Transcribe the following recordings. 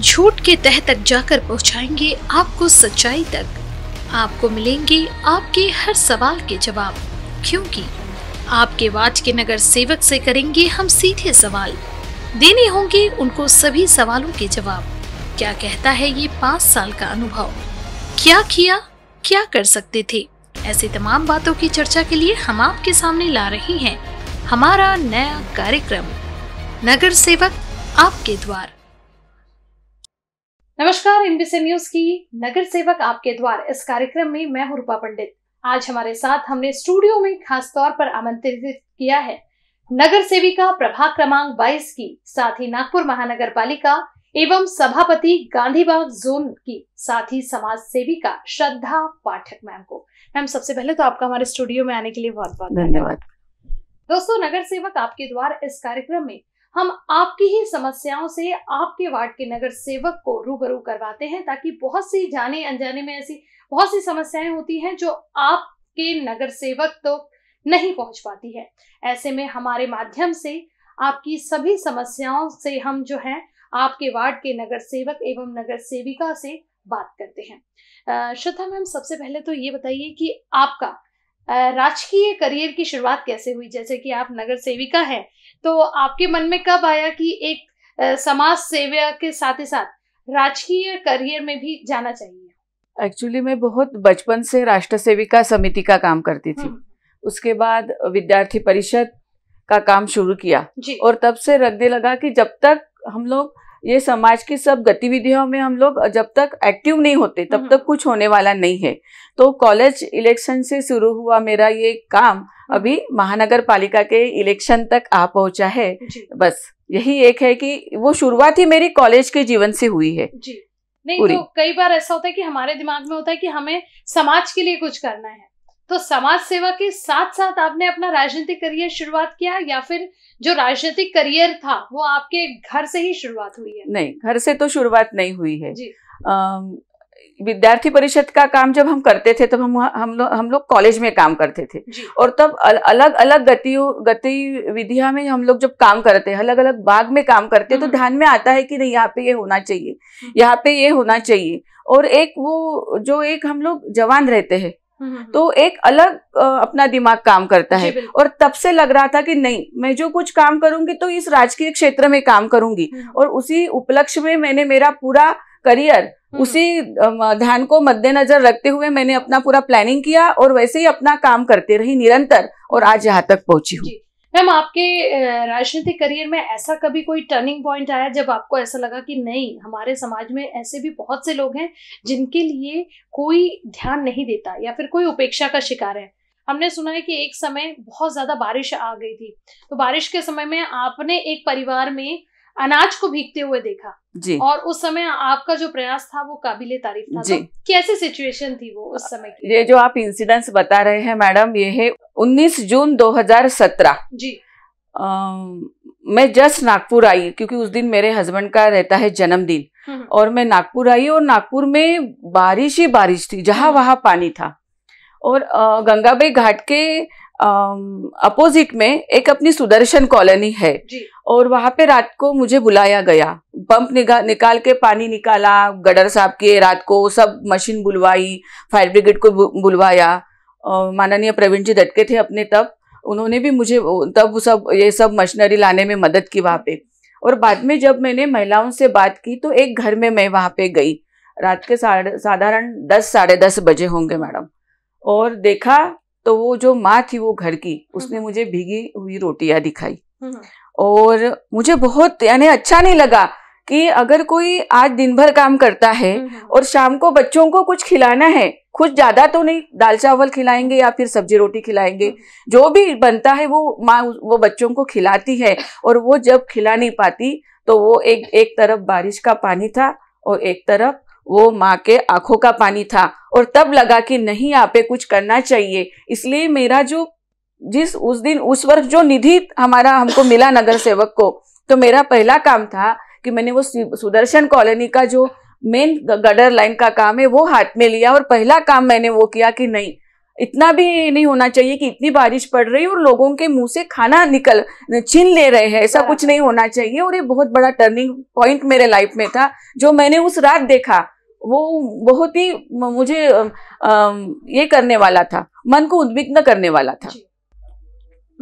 झूठ के तह तक जाकर पहुंचाएंगे आपको सच्चाई तक आपको मिलेंगे आपके हर सवाल के जवाब क्योंकि आपके वाच के नगर सेवक से करेंगे हम सीधे सवाल देने होंगे उनको सभी सवालों के जवाब क्या कहता है ये पाँच साल का अनुभव क्या किया क्या कर सकते थे ऐसी तमाम बातों की चर्चा के लिए हम आपके सामने ला रहे हैं हमारा नया कार्यक्रम नगर सेवक आपके द्वार नमस्कार इनबीसी न्यूज की नगर सेवक आपके द्वार इस कार्यक्रम में मैं हूं रूपा पंडित आज हमारे साथ हमने स्टूडियो में खास तौर पर आमंत्रित किया है नगर सेविका प्रभाग क्रमांक 22 की साथ ही नागपुर महानगर पालिका एवं सभापति गांधीबाग जोन की साथ ही समाज सेविका श्रद्धा पाठक मैम को मैम सबसे पहले तो आपका हमारे स्टूडियो में आने के लिए बहुत बहुत धन्यवाद दोस्तों नगर सेवक आपके द्वार इस कार्यक्रम में हम आपकी ही समस्याओं से आपके वार्ड के नगर सेवक को रूबरू करवाते हैं ताकि बहुत सी जाने अनजाने में ऐसी बहुत सी समस्याएं होती हैं जो आपके नगर सेवक तो नहीं पहुंच पाती है ऐसे में हमारे माध्यम से आपकी सभी समस्याओं से हम जो है आपके वार्ड के नगर सेवक एवं नगर सेविका से बात करते हैं श्रद्धा मैम सबसे पहले तो ये बताइए कि आपका राजकीय करियर की शुरुआत कैसे हुई जैसे कि आप नगर सेविका हैं तो आपके मन में कब आया कि एक समाज सेवा के साथ ही साथ राजकीय करियर में भी जाना चाहिए एक्चुअली मैं बहुत बचपन से राष्ट्र सेविका समिति का काम करती थी हम्म। उसके बाद विद्यार्थी परिषद का काम शुरू किया और तब से रखने लगा कि जब तक हम लोग ये समाज की सब गतिविधियों में हम लोग जब तक एक्टिव नहीं होते तब हम्म। तक कुछ होने वाला नहीं है तो कॉलेज इलेक्शन से शुरू हुआ मेरा ये काम अभी महानगर पालिका के इलेक्शन तक आ पहुंचा है बस यही एक है कि वो शुरुआत ही मेरी कॉलेज के जीवन से हुई है जी नहीं तो कई बार ऐसा होता है कि हमारे दिमाग में होता है कि हमें समाज के लिए कुछ करना है तो समाज सेवा के साथ साथ आपने अपना राजनीतिक करियर शुरुआत किया या फिर जो राजनीतिक करियर था वो आपके घर से ही शुरुआत हुई है नहीं घर से तो शुरुआत नहीं हुई है जी। आ, विद्यार्थी परिषद का काम जब हम करते थे तब हम हम लोग हम लोग कॉलेज में काम करते थे और तब अल, अलग अलग गति गतिविधियां में हम लोग जब काम करते हैं अलग अलग भाग में काम करते हैं तो हम्म। ध्यान में आता है कि नहीं यहाँ पे ये यह होना चाहिए हम्म। यहाँ पे ये यह होना चाहिए और एक वो जो एक हम लोग जवान रहते हैं हम्म, तो एक अलग अपना दिमाग काम करता है और तब से लग रहा था कि नहीं मैं जो कुछ काम करूंगी तो इस राजकीय क्षेत्र में काम करूंगी और उसी उपलक्ष्य में मैंने मेरा पूरा करियर हम्म। उसी ध्यान को मद्देनजर रखते हुए मैंने अपना पूरा प्लानिंग किया और वैसे ही अपना काम करते रही निरंतर और आज यहाँ तक पहुंची हूँ मैम आपके राजनीतिक करियर में ऐसा कभी कोई टर्निंग पॉइंट आया जब आपको ऐसा लगा कि नहीं हमारे समाज में ऐसे भी बहुत से लोग हैं जिनके लिए कोई ध्यान नहीं देता या फिर कोई उपेक्षा का शिकार है हमने सुना है कि एक समय बहुत ज्यादा बारिश आ गई थी तो बारिश के समय में आपने एक परिवार में अनाज को भीगते हुए देखा जी और उस समय आपका जो प्रयास था वो काबिले तारीफ था जी तो कैसे सिचुएशन थी वो उस समय की ये जो आप इंसिडेंट्स बता रहे हैं मैडम ये है 19 जून 2017 जी आ, मैं जस्ट नागपुर आई क्योंकि उस दिन मेरे हस्बैंड का रहता है जन्मदिन हम्म। और मैं नागपुर आई और नागपुर में बारिश ही बारिश थी जहां हम्म। वहां पानी था और गंगाबाई घाट के अपोजिट में एक अपनी सुदर्शन कॉलोनी है और वहां पे रात को मुझे बुलाया गया पंप निकाल के पानी निकाला गडर साहब के रात को सब मशीन बुलवाई फायर ब्रिगेड को बुलवाया माननीय प्रवीण जी दटके थे अपने तब उन्होंने भी मुझे तब सब ये सब मशीनरी लाने में मदद की वहाँ पे और बाद में जब मैंने महिलाओं से बात की तो एक घर में मैं वहाँ पे गई रात के साधारण दस साढ़े दस बजे होंगे मैडम और देखा तो वो जो माँ थी वो घर की हम्म। उसने मुझे भीगी हुई रोटियां दिखाई हम्म। और मुझे बहुत यानी अच्छा नहीं लगा कि अगर कोई आज दिन भर काम करता है हम्म, और शाम को बच्चों को कुछ खिलाना है कुछ ज्यादा तो नहीं दाल चावल खिलाएंगे या फिर सब्जी रोटी खिलाएंगे जो भी बनता है वो माँ वो बच्चों को खिलाती है और वो जब खिला नहीं पाती तो वो एक एक तरफ बारिश का पानी था और एक तरफ वो माँ के आंखों का पानी था और तब लगा कि नहीं आप कुछ करना चाहिए इसलिए मेरा जो जिस उस दिन उस वर्ष जो निधि हमारा हमको मिला नगर सेवक को तो मेरा पहला काम था कि मैंने वो सुदर्शन कॉलोनी का जो मेन गडर लाइन का काम है वो हाथ में लिया और पहला काम मैंने वो किया कि नहीं इतना भी नहीं होना चाहिए कि इतनी बारिश पड़ रही है और लोगों के मुंह से खाना निकल छीन ले रहे हैं ऐसा हाँ। कुछ नहीं होना चाहिए और ये बहुत बड़ा टर्निंग पॉइंट मेरे लाइफ में था जो मैंने उस रात देखा वो बहुत ही मुझे ये करने वाला था मन को उद्विग्न करने वाला था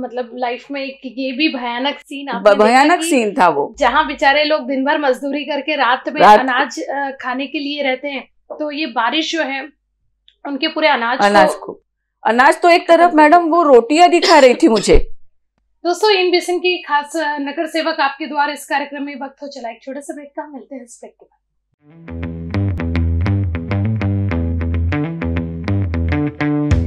मतलब लाइफ में एक ये भी भयानक सीन आपने भयानक सीन था वो जहाँ बेचारे लोग दिन भर मजदूरी करके रात में रात अनाज खाने के लिए रहते हैं तो ये बारिश जो है उनके पूरे अनाज अनाज को, को। अनाज तो एक तरफ मैडम वो रोटियां दिखा रही थी मुझे दोस्तों इन बेसन की खास नगर सेवक आपके द्वारा इस कार्यक्रम में वक्त हो चला एक छोटे से ब्रेक का मिलते हैं इस ब्रेक के बाद Thank you.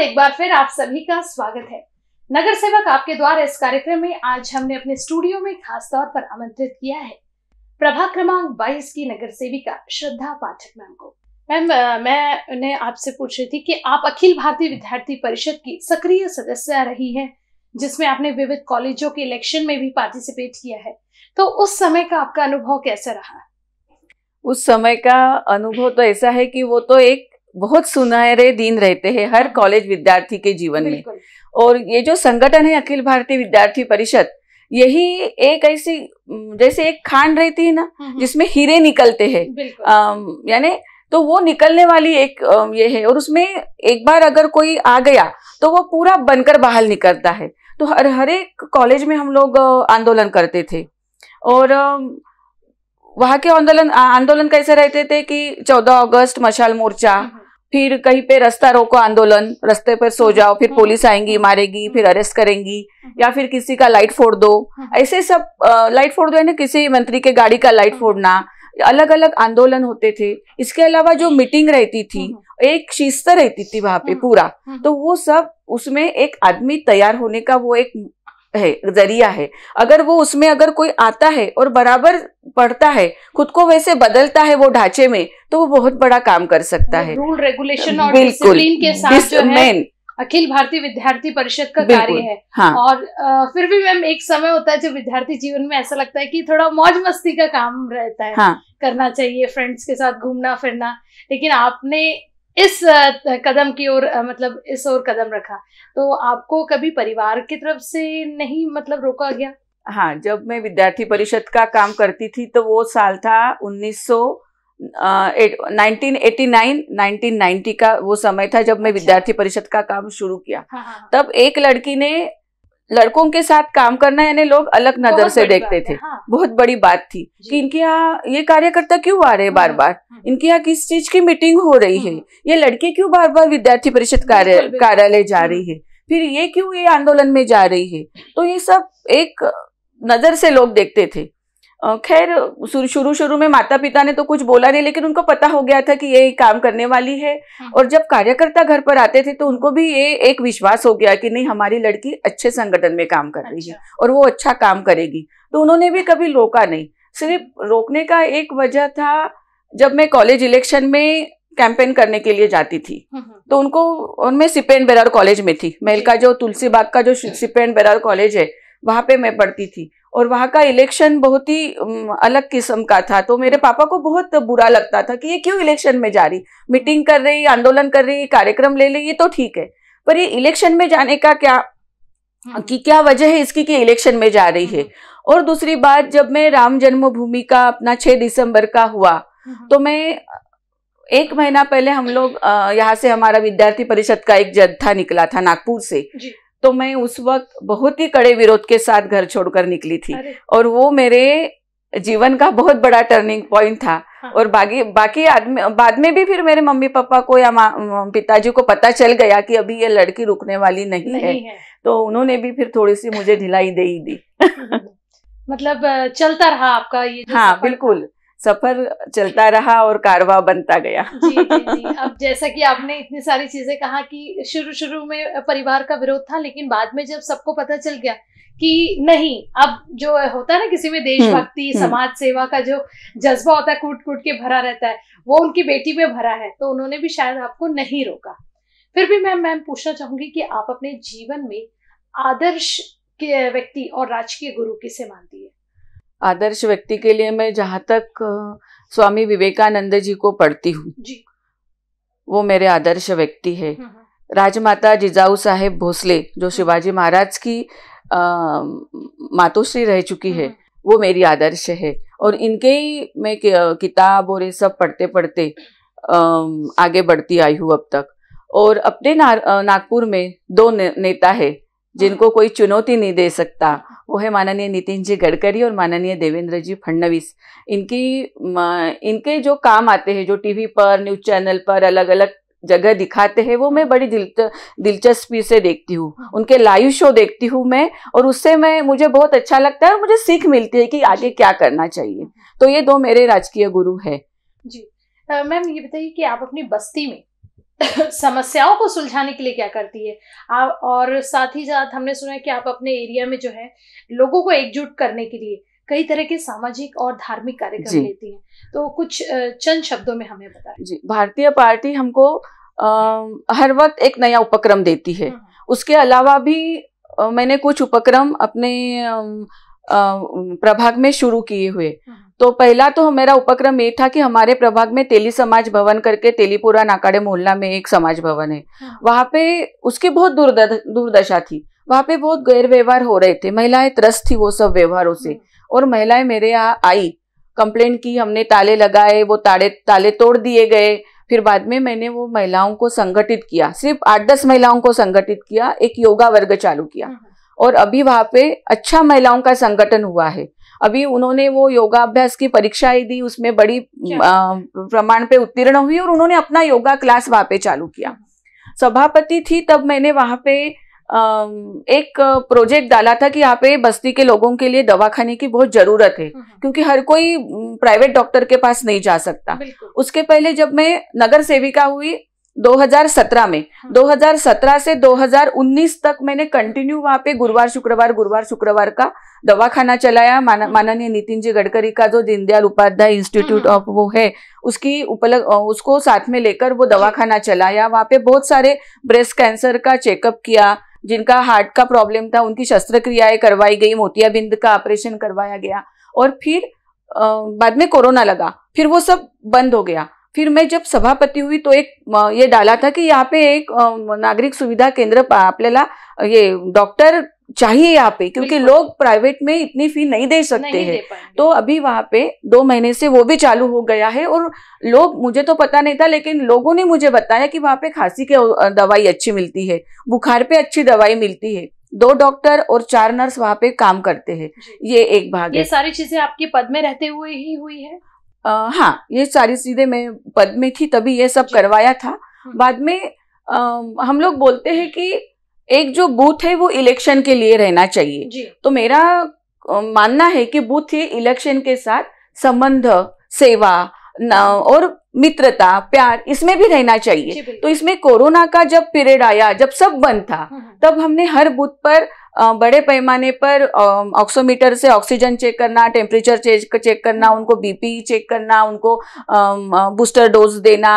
बाद एक बार फिर आप सभी का स्वागत है नगर सेवक आपके द्वारा इस कार्यक्रम में आज हमने अपने स्टूडियो में खास तौर पर आमंत्रित किया है प्रभा क्रमांक 22 की नगर सेविका श्रद्धा पाठक मैम को मैम मैं उन्हें आपसे पूछ रही थी कि आप अखिल भारतीय विद्यार्थी परिषद की सक्रिय सदस्य रही हैं जिसमें आपने विविध कॉलेजों के इलेक्शन में भी पार्टिसिपेट किया है तो उस समय का आपका अनुभव कैसा रहा उस समय का अनुभव तो ऐसा है कि वो तो एक बहुत सुनहरे दिन रहते हैं हर कॉलेज विद्यार्थी के जीवन में और ये जो संगठन है अखिल भारतीय विद्यार्थी परिषद यही एक ऐसी जैसे एक खान रहती है ना हम्म, हम्म। जिसमें हीरे निकलते हैं यानी तो वो निकलने वाली एक ये है और उसमें एक बार अगर कोई आ गया तो वो पूरा बनकर बाहर निकलता है तो हर हर एक कॉलेज में हम लोग आंदोलन करते थे और वहाँ के आंदोलन आंदोलन कैसे रहते थे कि 14 अगस्त मशाल मोर्चा हम्म, फिर कहीं पे रास्ता रोको आंदोलन रास्ते पर सो जाओ फिर हम्म। पुलिस आएंगी मारेगी फिर अरेस्ट हम्म। करेंगी हम्म। या फिर किसी का लाइट फोड़ दो ऐसे सब आ, लाइट फोड़ दो है ना किसी मंत्री के गाड़ी का लाइट फोड़ना अलग अलग आंदोलन होते थे इसके अलावा जो मीटिंग रहती थी एक शिस्त रहती थी वहां पे पूरा तो वो सब उसमें एक आदमी तैयार होने का वो एक है जरिया है अगर वो उसमें अगर कोई आता है और बराबर पढ़ता है खुद को वैसे बदलता है वो ढांचे में तो वो बहुत बड़ा काम कर सकता है रूल रेगुलेशन और डिसिप्लिन के साथ जो है अखिल भारतीय विद्यार्थी परिषद का कार्य है हाँ। और आ, फिर भी मैम एक समय होता है जब विद्यार्थी जीवन में ऐसा लगता है कि थोड़ा मौज मस्ती का काम रहता है हाँ। करना चाहिए फ्रेंड्स के साथ घूमना फिरना लेकिन आपने इस कदम की ओर मतलब इस ओर कदम रखा तो आपको कभी परिवार की तरफ से नहीं मतलब रोका गया हाँ जब मैं विद्यार्थी परिषद का काम करती थी तो वो साल था 1900 1989-1990 का वो समय था जब मैं अच्छा। विद्यार्थी परिषद का काम शुरू किया हाँ, हाँ, हाँ। तब एक लड़की ने लड़कों के साथ काम करना यानी लोग अलग नजर से देखते थे हाँ। बहुत बड़ी बात थी कि इनके यहाँ ये कार्यकर्ता क्यों आ रहे हैं हाँ, बार बार हाँ। इनके यहाँ किस चीज की मीटिंग हो रही है हाँ। ये लड़के क्यों बार बार विद्यार्थी परिषद कार्यालय जा रही है फिर ये क्यों ये आंदोलन में जा रही है तो ये सब एक नजर से लोग देखते थे खैर शुरू शुरू में माता पिता ने तो कुछ बोला नहीं लेकिन उनको पता हो गया था कि ये काम करने वाली है हाँ। और जब कार्यकर्ता घर पर आते थे तो उनको भी ये एक विश्वास हो गया कि नहीं हमारी लड़की अच्छे संगठन में काम कर रही है अच्छा। और वो अच्छा काम करेगी तो उन्होंने भी कभी रोका नहीं सिर्फ रोकने का एक वजह था जब मैं कॉलेज इलेक्शन में कैंपेन करने के लिए जाती थी हम्म, हम्म। तो उनको उनमें मैं सिपेन बेरार कॉलेज में थी महल का जो तुलसी बाग का जो सिपेन बेरार कॉलेज है वहाँ पे मैं पढ़ती थी और वहाँ का इलेक्शन बहुत ही अलग किस्म का था तो मेरे पापा को बहुत बुरा लगता था कि ये क्यों इलेक्शन में जा रही मीटिंग कर रही आंदोलन कर रही कार्यक्रम ले रही ये तो ठीक है पर ये इलेक्शन में जाने का क्या कि क्या वजह है इसकी कि इलेक्शन में जा रही है और दूसरी बात जब मैं राम जन्मभूमि का अपना छः दिसंबर का हुआ तो मैं एक महीना पहले हम लोग यहाँ से हमारा विद्यार्थी परिषद का एक जत्था निकला था नागपुर से तो मैं उस वक्त बहुत ही कड़े विरोध के साथ घर छोड़कर निकली थी और वो मेरे जीवन का बहुत बड़ा टर्निंग पॉइंट था हाँ। और बाकी बाकी आदमी बाद में भी फिर मेरे मम्मी पापा को या पिताजी को पता चल गया कि अभी ये लड़की रुकने वाली नहीं, नहीं है।, है तो उन्होंने भी फिर थोड़ी सी मुझे ढिलाई दे ही दी मतलब चलता रहा आपका ये हाँ बिल्कुल सफर चलता रहा और कारवा बनता गया जी, जी, अब जैसा कि आपने इतनी सारी चीजें कहा कि शुरू शुरू में परिवार का विरोध था लेकिन बाद में जब सबको पता चल गया कि नहीं अब जो होता है ना किसी में हम्म, देशभक्ति हम्म। समाज सेवा का जो जज्बा होता है कूट कूट के भरा रहता है वो उनकी बेटी में भरा है तो उन्होंने भी शायद आपको नहीं रोका फिर भी मैम मैम पूछना चाहूंगी कि आप अपने जीवन में आदर्श के व्यक्ति और राजकीय गुरु किसे मानती है आदर्श व्यक्ति के लिए मैं जहाँ तक स्वामी विवेकानंद जी को पढ़ती हूँ वो मेरे आदर्श व्यक्ति है हम्म, हम्म। राजमाता जिजाऊ साहेब भोसले जो हम्म। शिवाजी महाराज की मातोश्री रह चुकी है वो मेरी आदर्श है और इनके ही मैं किताब और ये सब पढ़ते पढ़ते आगे बढ़ती आई हूँ अब तक और अपने नागपुर में दो ने, नेता है जिनको कोई चुनौती नहीं दे सकता वो है माननीय नितिन जी गडकरी और माननीय देवेंद्र जी फडणवीस इनकी इनके जो काम आते हैं जो टीवी पर न्यूज चैनल पर अलग अलग जगह दिखाते हैं वो मैं बड़ी दिल दिलचस्पी से देखती हूँ उनके लाइव शो देखती हूँ मैं और उससे मैं मुझे बहुत अच्छा लगता है और मुझे सीख मिलती है कि आगे क्या करना चाहिए तो ये दो मेरे राजकीय गुरु है जी मैम ये बताइए कि आप अपनी बस्ती में समस्याओं को सुलझाने के लिए क्या करती है आप और साथ ही साथ हमने सुना है कि आप अपने एरिया में जो है लोगों को एकजुट करने के लिए कई तरह के सामाजिक और धार्मिक कार्यक्रम लेती हैं तो कुछ चंद शब्दों में हमें बताएं जी भारतीय पार्टी हमको आ, हर वक्त एक नया उपक्रम देती है हाँ। उसके अलावा भी आ, मैंने कुछ उपक्रम अपने आ, प्रभाग में शुरू किए हुए हाँ। तो पहला तो मेरा उपक्रम ये था कि हमारे प्रभाग में तेली समाज भवन करके तेलीपुरा नाकाड़े मोहल्ला में एक समाज भवन है हाँ। वहाँ पे उसकी बहुत दुर्दशा थी वहाँ पे बहुत गैर व्यवहार हो रहे थे महिलाएं त्रस्त थी वो सब व्यवहारों से हाँ। और महिलाएं मेरे यहाँ आई कंप्लेन की हमने ताले लगाए वो ताले ताले तोड़ दिए गए फिर बाद में मैंने वो महिलाओं को संगठित किया सिर्फ आठ दस महिलाओं को संगठित किया एक योगा वर्ग चालू किया और अभी वहाँ पे अच्छा महिलाओं का संगठन हुआ है अभी उन्होंने वो योगाभ्यास की परीक्षाएं दी उसमें बड़ी प्रमाण पे उत्तीर्ण हुई और उन्होंने अपना योगा क्लास वहाँ पे चालू किया सभापति थी तब मैंने वहाँ पे एक प्रोजेक्ट डाला था कि यहाँ पे बस्ती के लोगों के लिए दवाखाने की बहुत जरूरत है हाँ, हाँ। क्योंकि हर कोई प्राइवेट डॉक्टर के पास नहीं जा सकता उसके पहले जब मैं नगर सेविका हुई 2017 में 2017 हाँ। से 2019 तक मैंने कंटिन्यू वहां पे गुरुवार शुक्रवार गुरुवार शुक्रवार का दवाखाना चलाया हाँ। माननीय नितिन जी गडकरी का जो दीनदयाल उपाध्याय इंस्टीट्यूट ऑफ हाँ। वो है उसकी उपलब्ध उसको साथ में लेकर वो दवाखाना चलाया वहां पे बहुत सारे ब्रेस्ट कैंसर का चेकअप किया जिनका हार्ट का प्रॉब्लम था उनकी शस्त्रक्रियाएं करवाई गई मोतियाबिंद का ऑपरेशन करवाया गया और फिर आ, बाद में कोरोना लगा फिर वो सब बंद हो गया फिर मैं जब सभापति हुई तो एक ये डाला था कि यहाँ पे एक नागरिक सुविधा केंद्र अपने ये डॉक्टर चाहिए यहाँ पे क्योंकि लोग प्राइवेट में इतनी फी नहीं दे सकते हैं तो अभी वहाँ पे दो महीने से वो भी चालू हो गया है और लोग मुझे तो पता नहीं था लेकिन लोगों ने मुझे बताया कि वहाँ पे खांसी की दवाई अच्छी मिलती है बुखार पे अच्छी दवाई मिलती है दो डॉक्टर और चार नर्स वहाँ पे काम करते हैं ये एक भाग ये सारी चीजें आपके पद में रहते हुए ही हुई है आ, हाँ ये सारी चीजें मैं पद में थी तभी ये सब करवाया था हम्म। बाद में आ, हम लोग बोलते हैं कि एक जो बूथ है वो इलेक्शन के लिए रहना चाहिए तो मेरा मानना है कि बूथ ये इलेक्शन के साथ संबंध सेवा और मित्रता प्यार इसमें भी रहना चाहिए तो इसमें कोरोना का जब पीरियड आया जब सब बंद था हम्म। तब हमने हर बूथ पर बड़े पैमाने पर ऑक्सोमीटर से ऑक्सीजन चेक करना टेम्परेचर चेक करना उनको बीपी चेक करना उनको बूस्टर डोज देना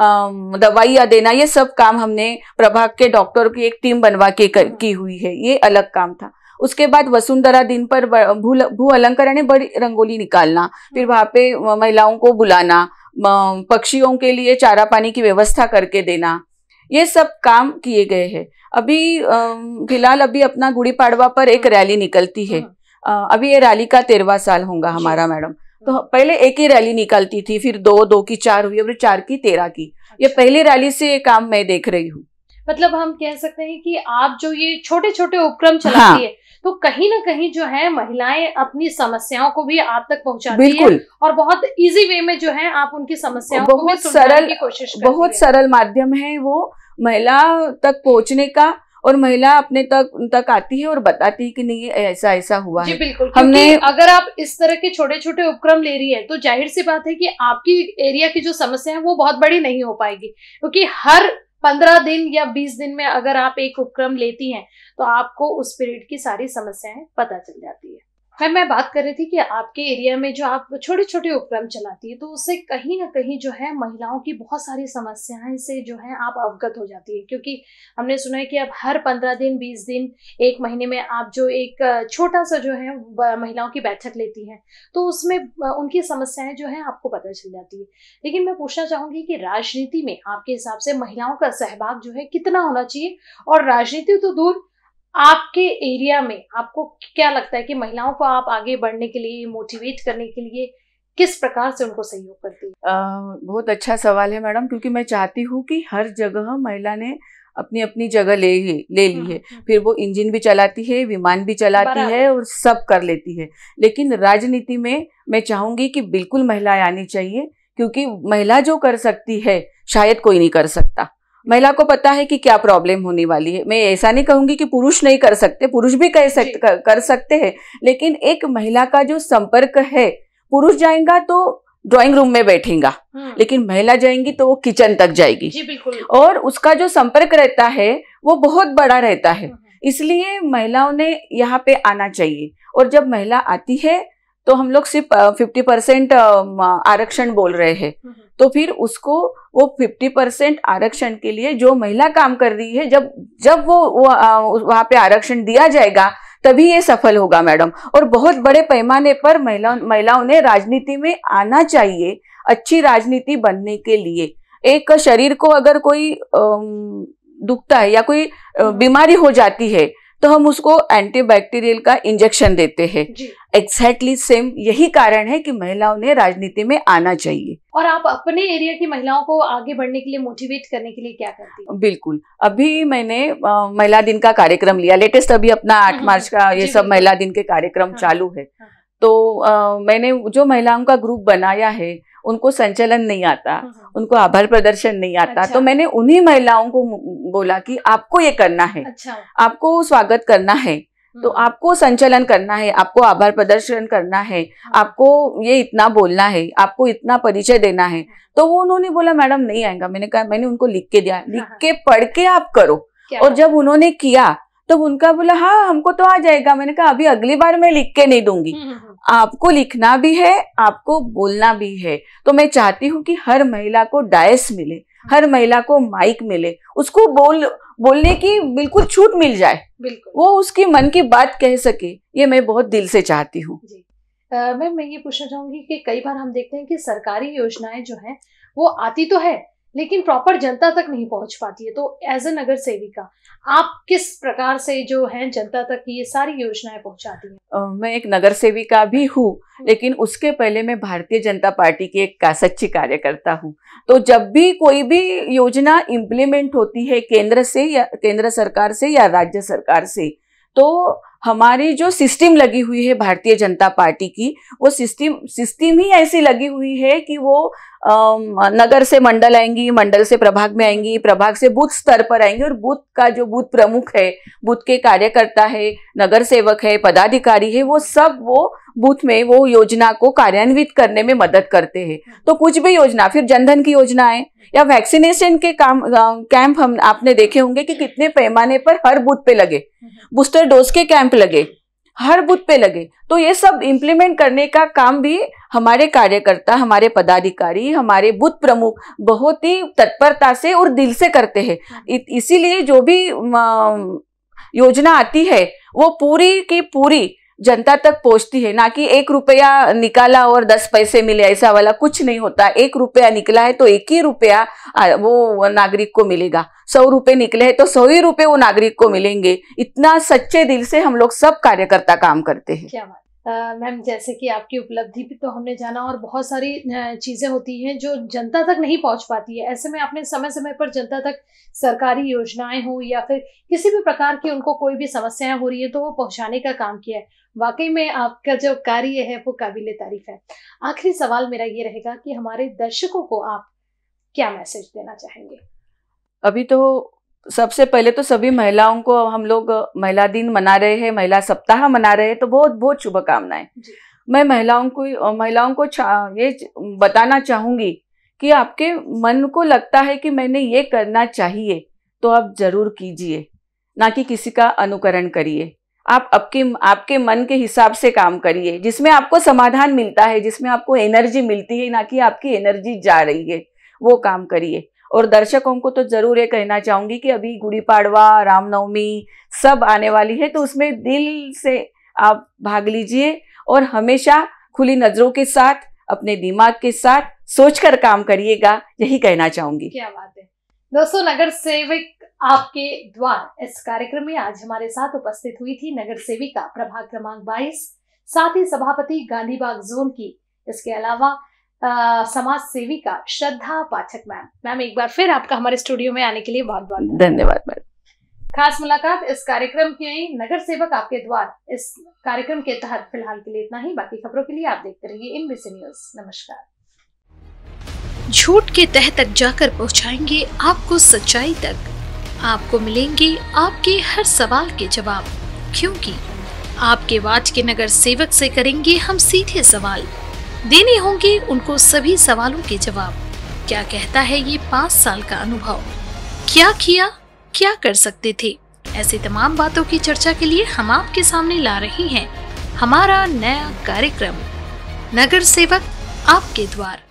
दवाइयाँ देना ये सब काम हमने प्रभाग के डॉक्टर की एक टीम बनवा के कर, की हुई है ये अलग काम था उसके बाद वसुंधरा दिन पर भू अलंकरण यानी बड़ी रंगोली निकालना फिर वहाँ पे महिलाओं को बुलाना पक्षियों के लिए चारा पानी की व्यवस्था करके देना ये सब काम किए गए हैं अभी फिलहाल अभी अपना गुड़ी पाड़वा पर एक रैली निकलती है हाँ। अभी ये रैली का तेरवा साल होगा हमारा मैडम तो हाँ। पहले एक ही रैली निकलती थी फिर दो दो की चार हुई और चार की तेरह की ये अच्छा। पहली रैली से ये काम मैं देख रही हूँ मतलब हम कह सकते हैं कि आप जो ये छोटे छोटे उपक्रम चलाती हाँ। है तो कहीं ना कहीं जो है महिलाएं अपनी समस्याओं को भी आप तक पहुंचाती है और बहुत इजी वे में जो है आप उनकी समस्याओं बहुत को सरल की कोशिश बहुत सरल माध्यम है वो महिला तक पहुंचने का और महिला अपने तक तक आती है और बताती है कि नहीं ऐसा ऐसा हुआ जी बिल्कुल हमने अगर आप इस तरह के छोटे छोटे उपक्रम ले रही है तो जाहिर सी बात है कि आपकी एरिया की जो समस्या है वो बहुत बड़ी नहीं हो पाएगी क्योंकि हर पंद्रह दिन या बीस दिन में अगर आप एक उपक्रम लेती हैं तो आपको उस पीरियड की सारी समस्याएं पता चल जाती है मैम मैं बात कर रही थी कि आपके एरिया में जो आप छोटे छोटे उपक्रम चलाती है तो उससे कहीं ना कहीं जो है महिलाओं की बहुत सारी समस्याएं से जो है आप अवगत हो जाती है क्योंकि हमने सुना है कि अब हर पंद्रह दिन बीस दिन एक महीने में आप जो एक छोटा सा जो है महिलाओं की बैठक लेती हैं तो उसमें उनकी समस्याएं जो है आपको पता चल जाती है लेकिन मैं पूछना चाहूंगी कि राजनीति में आपके हिसाब से महिलाओं का सहभाग जो है कितना होना चाहिए और राजनीति तो दूर आपके एरिया में आपको क्या लगता है कि महिलाओं को आप आगे बढ़ने के लिए मोटिवेट करने के लिए किस प्रकार से उनको सहयोग करती है बहुत अच्छा सवाल है मैडम क्योंकि मैं चाहती हूँ कि हर जगह महिला ने अपनी अपनी जगह ले ले ली हम्म, है हम्म, हम्म। फिर वो इंजन भी चलाती है विमान भी चलाती है और सब कर लेती है लेकिन राजनीति में मैं चाहूंगी कि बिल्कुल महिलाएं आनी चाहिए क्योंकि महिला जो कर सकती है शायद कोई नहीं कर सकता महिला को पता है कि क्या प्रॉब्लम होने वाली है मैं ऐसा नहीं कहूंगी कि पुरुष नहीं कर सकते पुरुष भी कर सकते कर, कर सकते हैं लेकिन एक महिला का जो संपर्क है पुरुष जाएगा तो ड्राइंग रूम में बैठेगा हाँ। लेकिन महिला जाएंगी तो वो किचन तक जाएगी जी बिल्कुल और उसका जो संपर्क रहता है वो बहुत बड़ा रहता है हाँ, हाँ। इसलिए महिलाओं ने यहाँ पे आना चाहिए और जब महिला आती है तो हम लोग सिर्फ फिफ्टी परसेंट आरक्षण बोल रहे हैं हम्म, हम्म। तो फिर उसको वो फिफ्टी परसेंट आरक्षण के लिए जो महिला काम कर रही है जब जब वो वहां पे आरक्षण दिया जाएगा तभी ये सफल होगा मैडम और बहुत बड़े पैमाने पर महिला महिलाओं ने राजनीति में आना चाहिए अच्छी राजनीति बनने के लिए एक शरीर को अगर कोई दुखता है या कोई हम्म। बीमारी हो जाती है तो हम उसको एंटीबैक्टीरियल का इंजेक्शन देते हैं एग्जैक्टली सेम यही कारण है कि महिलाओं ने राजनीति में आना चाहिए और आप अपने एरिया की महिलाओं को आगे बढ़ने के लिए मोटिवेट करने के लिए क्या करती हैं? बिल्कुल अभी मैंने महिला दिन का कार्यक्रम लिया लेटेस्ट अभी अपना आठ हाँ, हाँ, मार्च का हाँ। ये सब महिला दिन के कार्यक्रम चालू है तो मैंने जो महिलाओं का ग्रुप बनाया है उनको संचलन नहीं आता हाँ, हाँ। उनको आभार प्रदर्शन नहीं आता अच्छा। तो मैंने उन्हीं महिलाओं को बोला कि आपको ये करना है अच्छा। आपको स्वागत करना है तो हाँ। आपको संचलन करना है आपको आभार प्रदर्शन करना है आपको ये इतना बोलना है आपको इतना परिचय देना है तो वो उन्होंने बोला मैडम नहीं आएगा मैंने कहा मैंने उनको लिख के दिया लिख के पढ़ के आप करो और जब उन्होंने किया तब तो उनका बोला हाँ हमको तो आ जाएगा मैंने कहा अभी अगली बार मैं लिख के नहीं दूंगी हम्म, हम्म, हम्म। आपको लिखना भी है आपको बोलना भी है तो मैं चाहती हूँ कि हर महिला को डायस मिले हर महिला को माइक मिले उसको बोल बोलने की बिल्कुल छूट मिल जाए बिल्कुल वो उसकी मन की बात कह सके ये मैं बहुत दिल से चाहती हूँ मैम मैं ये पूछना चाहूंगी कि कई बार हम देखते हैं कि सरकारी योजनाएं जो हैं वो आती तो है लेकिन प्रॉपर जनता तक नहीं पहुंच पाती है तो एज ए नगर सेविका आप किस प्रकार से जो है जनता तक ये सारी योजनाएं पहुंचाती हैं मैं एक नगर सेविका भी हूँ लेकिन उसके पहले मैं भारतीय जनता पार्टी की एक का सच्ची कार्यकर्ता हूँ तो जब भी कोई भी योजना इम्प्लीमेंट होती है केंद्र से या केंद्र सरकार से या राज्य सरकार से तो हमारी जो सिस्टम लगी हुई है भारतीय जनता पार्टी की वो सिस्टम सिस्टम ही ऐसी लगी हुई है कि वो नगर से मंडल आएंगी मंडल से प्रभाग में आएंगी प्रभाग से बूथ स्तर पर आएंगी और बूथ का जो बूथ प्रमुख है बूथ के कार्यकर्ता है नगर सेवक है पदाधिकारी है वो सब वो बूथ में वो योजना को कार्यान्वित करने में मदद करते हैं तो कुछ भी योजना फिर जनधन की योजना है या वैक्सीनेशन के काम कैंप हम आपने देखे होंगे कि कितने पैमाने पर हर बूथ पे लगे बूस्टर हम्म। डोज के कैंप कैंप लगे हर बूथ पे लगे तो ये सब इम्प्लीमेंट करने का काम भी हमारे कार्यकर्ता हमारे पदाधिकारी हमारे बूथ प्रमुख बहुत ही तत्परता से और दिल से करते हैं हाँ। इसीलिए जो भी योजना आती है वो पूरी की पूरी जनता तक पहुंचती है ना कि एक रुपया निकाला और दस पैसे मिले ऐसा वाला कुछ नहीं होता एक रुपया निकला है तो एक ही रुपया वो नागरिक को मिलेगा सौ रुपये निकले हैं तो सौ ही रुपये वो नागरिक को मिलेंगे इतना सच्चे दिल से हम लोग सब कार्यकर्ता काम करते हैं मैम जैसे कि आपकी उपलब्धि भी तो हमने जाना और बहुत सारी चीज़ें होती हैं जो जनता तक नहीं पहुंच पाती है ऐसे में आपने समय समय पर जनता तक सरकारी योजनाएं हो या फिर किसी भी प्रकार की उनको कोई भी समस्याएं हो रही है तो वो पहुंचाने का काम किया है वाकई में आपका जो कार्य है वो काबिल तारीफ है आखिरी सवाल मेरा ये रहेगा कि हमारे दर्शकों को आप क्या मैसेज देना चाहेंगे अभी तो सबसे पहले तो सभी महिलाओं को हम लोग महिला दिन मना रहे हैं महिला सप्ताह मना रहे हैं तो बहुत बहुत शुभकामनाएं मैं महिलाओं को महिलाओं को ये बताना चाहूंगी कि आपके मन को लगता है कि मैंने ये करना चाहिए तो आप जरूर कीजिए ना कि किसी का अनुकरण करिए आप आपके आपके मन के हिसाब से काम करिए जिसमें आपको समाधान मिलता है जिसमें आपको एनर्जी मिलती है ना कि आपकी एनर्जी जा रही है वो काम करिए और दर्शकों को तो जरूर ये कहना चाहूंगी कि अभी गुड़ी पाड़वा रामनवमी सब आने वाली है तो उसमें दिल से आप भाग लीजिए और हमेशा खुली नजरों के साथ अपने दिमाग के साथ सोचकर काम करिएगा यही कहना चाहूंगी क्या बात है दोस्तों नगर सेवक आपके द्वार इस कार्यक्रम में आज हमारे साथ उपस्थित हुई थी नगर सेविका प्रभाग क्रमांक 22 साथ ही सभापति गांधीबाग जोन की इसके अलावा समाज सेविका श्रद्धा पाठक मैम मैम एक बार फिर आपका हमारे स्टूडियो में आने के लिए बहुत बहुत धन्यवाद मैम खास मुलाकात इस कार्यक्रम की नगर सेवक आपके द्वार इस कार्यक्रम के तहत फिलहाल के लिए इतना ही बाकी खबरों के लिए आप देखते रहिए इन न्यूज नमस्कार झूठ के तह तक जाकर पहुंचाएंगे आपको सच्चाई तक आपको मिलेंगे आपके हर सवाल के जवाब क्योंकि आपके वार्ड के नगर सेवक से करेंगे हम सीधे सवाल देने होंगे उनको सभी सवालों के जवाब क्या कहता है ये पाँच साल का अनुभव क्या किया क्या कर सकते थे ऐसी तमाम बातों की चर्चा के लिए हम आपके सामने ला रहे हैं हमारा नया कार्यक्रम नगर सेवक आपके द्वार